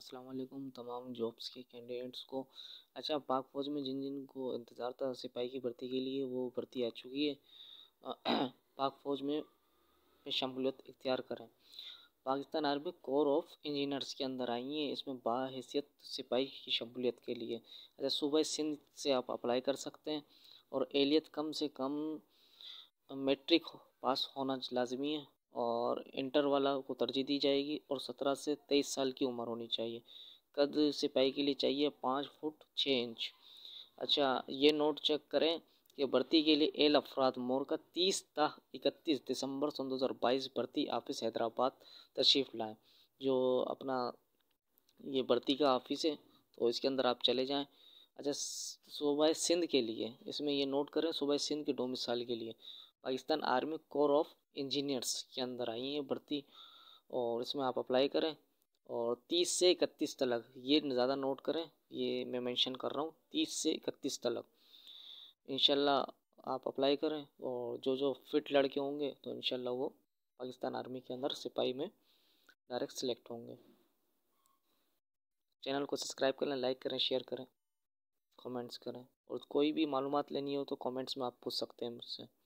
अस्सलाम वालेकुम तमाम जॉब्स के कैंडिडेट्स को अच्छा पाक फ़ौज में जिन जिन को इंतज़ार था सिपाही की भर्ती के लिए वो भर्ती आ चुकी है पाक फ़ौज में शमूलियत इख्तियार करें Pakistan army corps of engineers के अंदर आई है इसमें बाहसीत सिपाही की शमूलियत के लिए अच्छा सुबह सिंध से आप अप्लाई कर सकते हैं और एलियत कम से कम मेट्रिक पास होना लाजमी है और इंटर वाला को तरजीह दी जाएगी और सत्रह से तेईस साल की उम्र होनी चाहिए कद सिपाही के लिए चाहिए पाँच फुट छः इंच अच्छा ये नोट चेक करें कि भर्ती के लिए एल अफराद मोर का तीस ताह इकतीस दिसंबर सन दो हज़ार बाईस भर्ती ऑफिस हैदराबाद तशरीफ़ लाएँ जो अपना ये भर्ती का ऑफिस है तो इसके अंदर आप चले जाएँ अच्छा सूबा सिंध के लिए इसमें ये नोट करें सूबा सिंध के डोमिसाइल के लिए Pakistan army corps of engineers के अंदर आई है भर्ती और इसमें आप अप्लाई करें और तीस से इकतीस तलक ये ज़्यादा नोट करें ये मैं मेंशन कर रहा हूँ तीस से इकतीस तलक इन आप अप्लाई करें और जो जो फिट लड़के होंगे तो इन वो पाकिस्तान आर्मी के अंदर सिपाही में डायरेक्ट सिलेक्ट होंगे चैनल को सब्सक्राइब करें लाइक करें शेयर करें कमेंट्स करें और कोई भी मालूम लेनी हो तो कमेंट्स में आप पूछ सकते हैं मुझसे